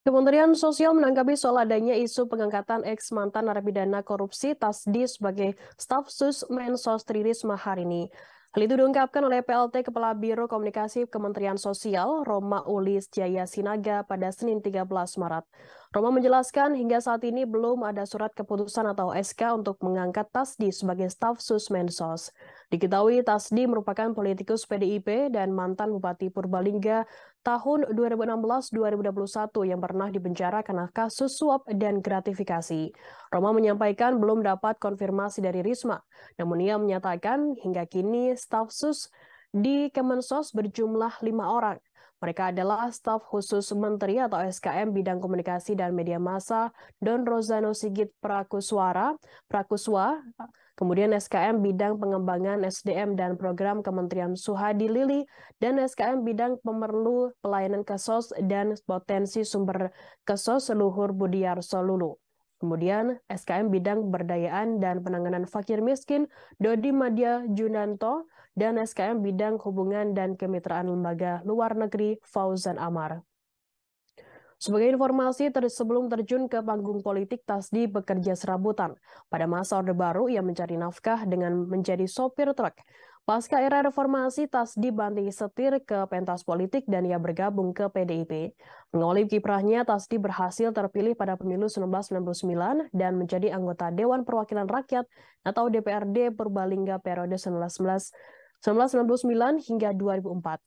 Kementerian Sosial menanggapi soal adanya isu pengangkatan eks mantan narapidana korupsi Tasdi sebagai staf sus Mensos Tri hari ini. Hal itu diungkapkan oleh PLT Kepala Biro Komunikasi Kementerian Sosial Roma Ulis Jaya Sinaga pada Senin 13 Maret. Roma menjelaskan hingga saat ini belum ada surat keputusan atau SK untuk mengangkat Tasdi sebagai staf Sus Mensos. Diketahui Tasdi merupakan politikus PDIP dan mantan Bupati Purbalingga tahun 2016-2021 yang pernah dipenjara karena kasus suap dan gratifikasi. Roma menyampaikan belum dapat konfirmasi dari Risma, namun ia menyatakan hingga kini staf sus di Kemensos berjumlah lima orang. Mereka adalah staf khusus Menteri atau SKM Bidang Komunikasi dan Media Massa, Don Rosano Sigit Prakuswara, Prakuswa, kemudian SKM Bidang Pengembangan SDM dan Program Kementerian Suhadi Lili, dan SKM Bidang Pemerlu Pelayanan Kesos dan Potensi Sumber Kesos Luhur Budiar Solulu. Kemudian SKM Bidang Berdayaan dan Penanganan Fakir Miskin Dodi Madya Junanto dan SKM Bidang Hubungan dan Kemitraan Lembaga Luar Negeri Fauzan Amar. Sebagai informasi, ter sebelum terjun ke panggung politik, Tasdi bekerja serabutan. Pada masa Orde Baru, ia mencari nafkah dengan menjadi sopir truk. Pasca era reformasi, Tasdi banting setir ke pentas politik dan ia bergabung ke PDIP. Mengolip kiprahnya, Tasdi berhasil terpilih pada pemilu 1999 dan menjadi anggota Dewan Perwakilan Rakyat atau DPRD Purbalingga periode 1999 hingga 2004.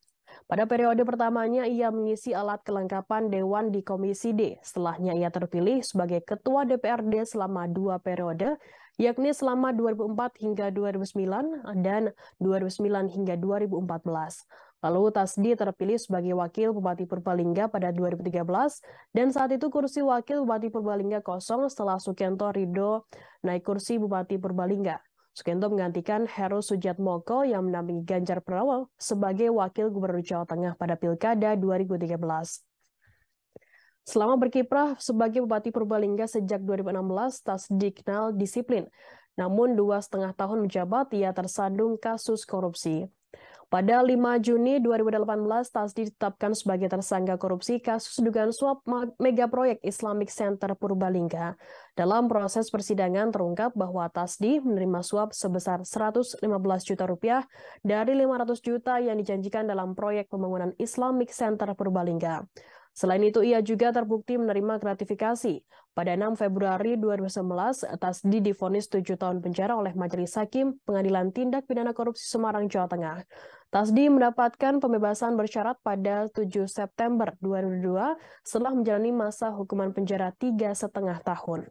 Pada periode pertamanya, ia mengisi alat kelengkapan Dewan di Komisi D. Setelahnya ia terpilih sebagai Ketua DPRD selama dua periode, yakni selama 2004 hingga 2009 dan 2009 hingga 2014. Lalu Tasdi terpilih sebagai Wakil Bupati Purbalingga pada 2013 dan saat itu kursi Wakil Bupati Purbalingga kosong setelah Sukianto Rido naik kursi Bupati Purbalingga. Sukendo menggantikan Heru Sujatmoko yang menampingi Ganjar Pranowo sebagai Wakil Gubernur Jawa Tengah pada Pilkada 2013. Selama berkiprah sebagai Bupati Purbalingga sejak 2016, dikenal disiplin. Namun dua setengah tahun menjabat, ia tersandung kasus korupsi. Pada 5 Juni 2018, Tasdi ditetapkan sebagai tersangka korupsi kasus dugaan suap megaproyek Islamic Center Purbalingga. Dalam proses persidangan terungkap bahwa Tasdi menerima suap sebesar 115 juta rupiah dari 500 juta yang dijanjikan dalam proyek pembangunan Islamic Center Purbalingga. Selain itu, ia juga terbukti menerima gratifikasi. Pada 6 Februari 2011, Tasdi difonis 7 tahun penjara oleh Majelis Hakim Pengadilan Tindak Pidana Korupsi Semarang, Jawa Tengah. Tasdi mendapatkan pembebasan bersyarat pada 7 September 2002 setelah menjalani masa hukuman penjara tiga setengah tahun.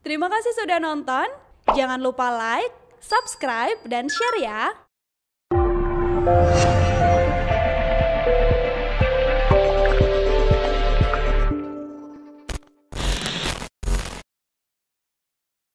Terima kasih sudah nonton. Jangan lupa like, subscribe, dan share ya. more.